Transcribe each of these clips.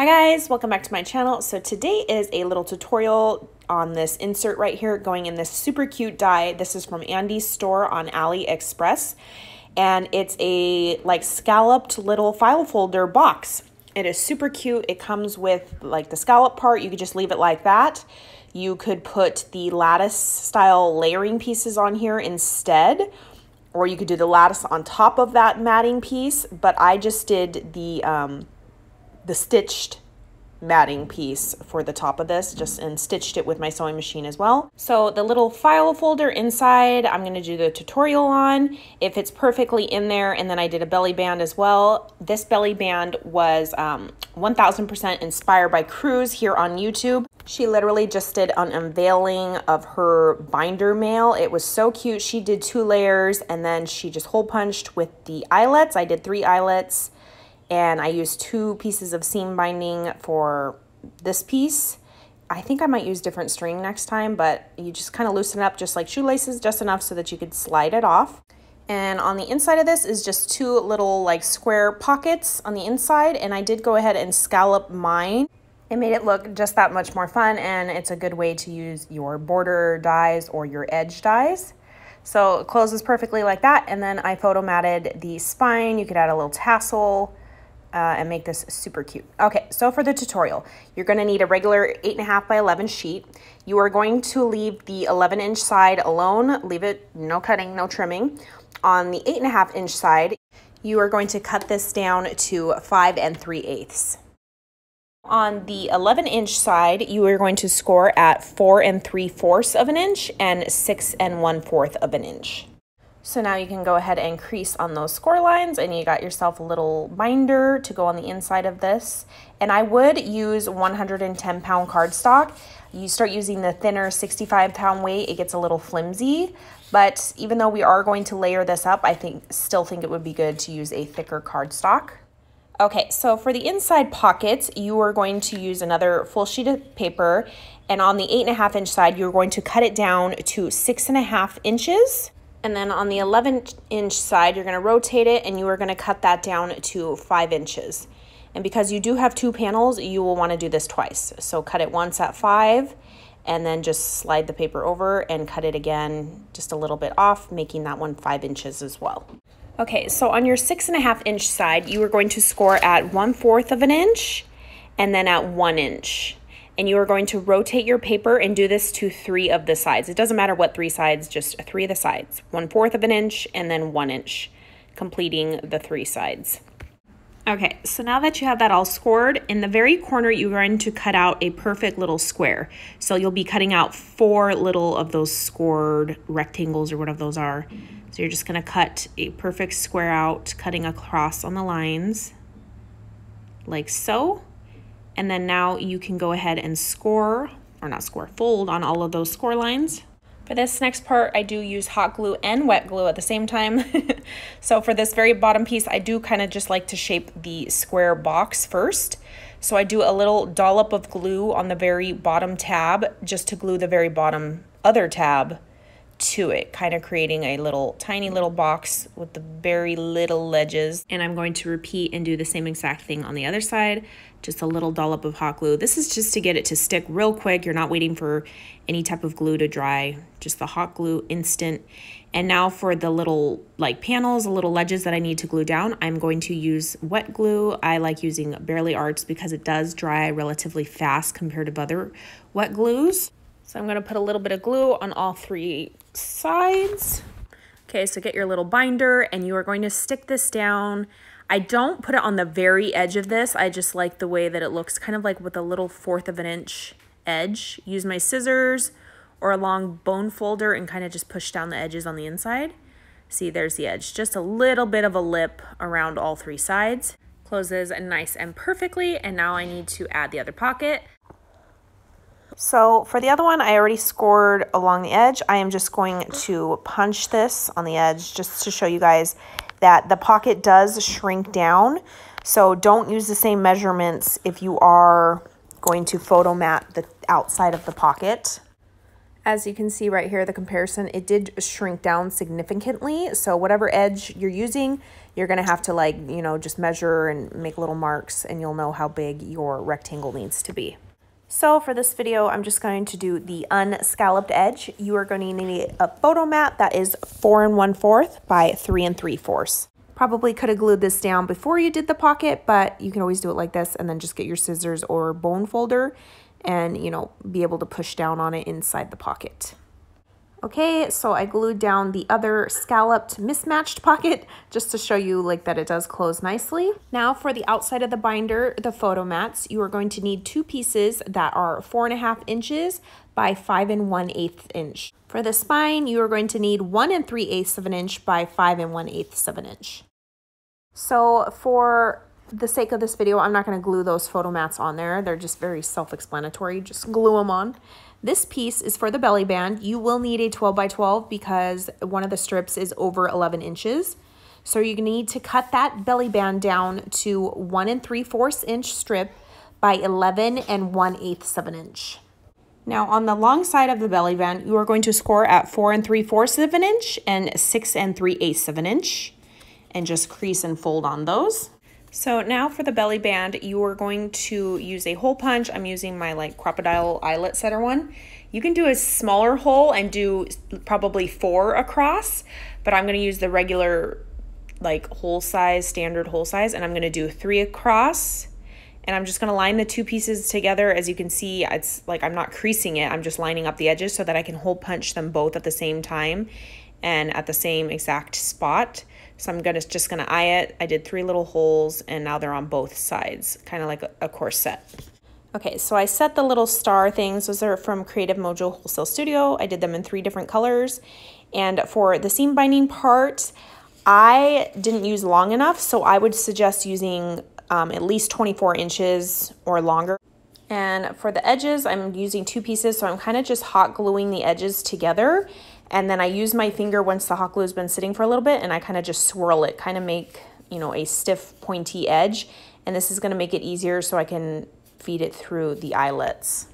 Hi guys, welcome back to my channel. So today is a little tutorial on this insert right here going in this super cute die. This is from Andy's store on AliExpress and it's a like scalloped little file folder box. It is super cute. It comes with like the scallop part. You could just leave it like that. You could put the lattice style layering pieces on here instead or you could do the lattice on top of that matting piece, but I just did the um, the stitched matting piece for the top of this just and stitched it with my sewing machine as well. So the little file folder inside I'm going to do the tutorial on. It fits perfectly in there and then I did a belly band as well. This belly band was 1000% um, inspired by Cruz here on YouTube. She literally just did an unveiling of her binder mail. It was so cute. She did two layers and then she just hole punched with the eyelets. I did three eyelets and I used two pieces of seam binding for this piece. I think I might use different string next time, but you just kind of loosen up just like shoelaces, just enough so that you could slide it off. And on the inside of this is just two little like square pockets on the inside. And I did go ahead and scallop mine. It made it look just that much more fun and it's a good way to use your border dies or your edge dies. So it closes perfectly like that. And then I photo matted the spine. You could add a little tassel uh, and make this super cute. Okay, so for the tutorial, you're gonna need a regular 8.5 by 11 sheet. You are going to leave the 11 inch side alone, leave it no cutting, no trimming. On the 8.5 inch side, you are going to cut this down to 5 and 3 eighths. On the 11 inch side, you are going to score at 4 and 3 fourths of an inch and 6 and 1 fourth of an inch. So now you can go ahead and crease on those score lines and you got yourself a little binder to go on the inside of this. And I would use 110 pound cardstock. You start using the thinner 65 pound weight, it gets a little flimsy, but even though we are going to layer this up, I think still think it would be good to use a thicker cardstock. Okay, so for the inside pockets, you are going to use another full sheet of paper and on the eight and a half inch side, you're going to cut it down to six and a half inches. And then on the 11 inch side, you're gonna rotate it and you are gonna cut that down to five inches. And because you do have two panels, you will wanna do this twice. So cut it once at five and then just slide the paper over and cut it again just a little bit off, making that one five inches as well. Okay, so on your six and a half inch side, you are going to score at one fourth of an inch and then at one inch and you are going to rotate your paper and do this to three of the sides. It doesn't matter what three sides, just three of the sides. One fourth of an inch and then one inch, completing the three sides. Okay, so now that you have that all scored, in the very corner you're going to cut out a perfect little square. So you'll be cutting out four little of those scored rectangles or whatever those are. So you're just gonna cut a perfect square out, cutting across on the lines, like so. And then now you can go ahead and score, or not score, fold on all of those score lines. For this next part, I do use hot glue and wet glue at the same time. so for this very bottom piece, I do kind of just like to shape the square box first. So I do a little dollop of glue on the very bottom tab just to glue the very bottom other tab to it, kind of creating a little tiny little box with the very little ledges. And I'm going to repeat and do the same exact thing on the other side just a little dollop of hot glue. This is just to get it to stick real quick. You're not waiting for any type of glue to dry, just the hot glue instant. And now for the little like panels, the little ledges that I need to glue down, I'm going to use wet glue. I like using Barely Arts because it does dry relatively fast compared to other wet glues. So I'm gonna put a little bit of glue on all three sides. Okay, so get your little binder and you are going to stick this down I don't put it on the very edge of this. I just like the way that it looks kind of like with a little fourth of an inch edge. Use my scissors or a long bone folder and kind of just push down the edges on the inside. See, there's the edge. Just a little bit of a lip around all three sides. Closes nice and perfectly. And now I need to add the other pocket. So for the other one, I already scored along the edge. I am just going to punch this on the edge just to show you guys that the pocket does shrink down. So don't use the same measurements if you are going to photo mat the outside of the pocket. As you can see right here, the comparison, it did shrink down significantly. So whatever edge you're using, you're gonna have to like, you know, just measure and make little marks and you'll know how big your rectangle needs to be. So for this video, I'm just going to do the unscalloped edge. You are going to need a photo mat that is 4 and one fourth by 3 and 3 fourths. Probably could have glued this down before you did the pocket, but you can always do it like this and then just get your scissors or bone folder and, you know, be able to push down on it inside the pocket. Okay, so I glued down the other scalloped mismatched pocket just to show you like that it does close nicely. Now for the outside of the binder, the photo mats, you are going to need two pieces that are four and a half inches by five and one eighth inch. For the spine, you are going to need one and three eighths of an inch by five and one eighth of an inch. So for the sake of this video, I'm not gonna glue those photo mats on there. They're just very self-explanatory, just glue them on. This piece is for the belly band. You will need a 12 by 12 because one of the strips is over 11 inches. So you need to cut that belly band down to one and three fourths inch strip by 11 and 1 eighths of an inch. Now on the long side of the belly band, you are going to score at four and three fourths of an inch and six and three eighths of an inch and just crease and fold on those. So now for the belly band, you are going to use a hole punch. I'm using my like crocodile eyelet setter one. You can do a smaller hole and do probably four across, but I'm gonna use the regular like hole size, standard hole size, and I'm gonna do three across. And I'm just gonna line the two pieces together. As you can see, it's like I'm not creasing it, I'm just lining up the edges so that I can hole punch them both at the same time and at the same exact spot. So I'm gonna just gonna eye it. I did three little holes and now they're on both sides, kind of like a, a corset. Okay, so I set the little star things. Those are from Creative Mojo Wholesale Studio. I did them in three different colors. And for the seam binding part, I didn't use long enough, so I would suggest using um, at least 24 inches or longer. And for the edges, I'm using two pieces, so I'm kind of just hot gluing the edges together and then I use my finger once the hot glue has been sitting for a little bit and I kind of just swirl it, kind of make, you know, a stiff pointy edge. And this is going to make it easier so I can feed it through the eyelets.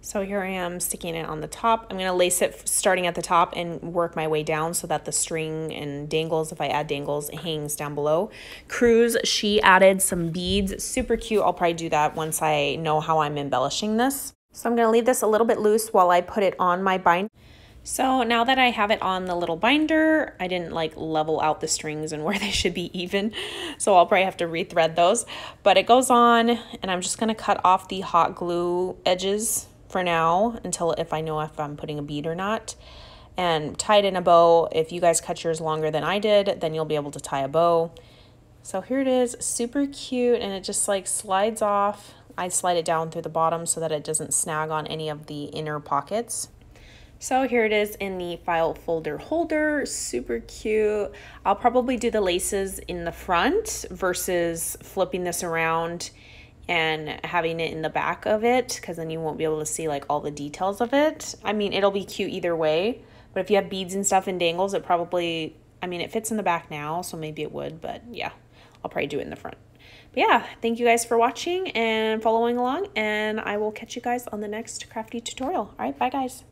So here I am sticking it on the top. I'm going to lace it starting at the top and work my way down so that the string and dangles, if I add dangles, hangs down below. Cruz, she added some beads. Super cute. I'll probably do that once I know how I'm embellishing this. So I'm going to leave this a little bit loose while I put it on my bind. So now that I have it on the little binder, I didn't like level out the strings and where they should be even. So I'll probably have to rethread those, but it goes on and I'm just gonna cut off the hot glue edges for now until if I know if I'm putting a bead or not. And tied in a bow, if you guys cut yours longer than I did, then you'll be able to tie a bow. So here it is, super cute and it just like slides off. I slide it down through the bottom so that it doesn't snag on any of the inner pockets. So here it is in the file folder holder, super cute. I'll probably do the laces in the front versus flipping this around and having it in the back of it because then you won't be able to see like all the details of it. I mean, it'll be cute either way, but if you have beads and stuff and dangles, it probably, I mean, it fits in the back now, so maybe it would, but yeah, I'll probably do it in the front. But yeah, thank you guys for watching and following along, and I will catch you guys on the next crafty tutorial. All right, bye guys.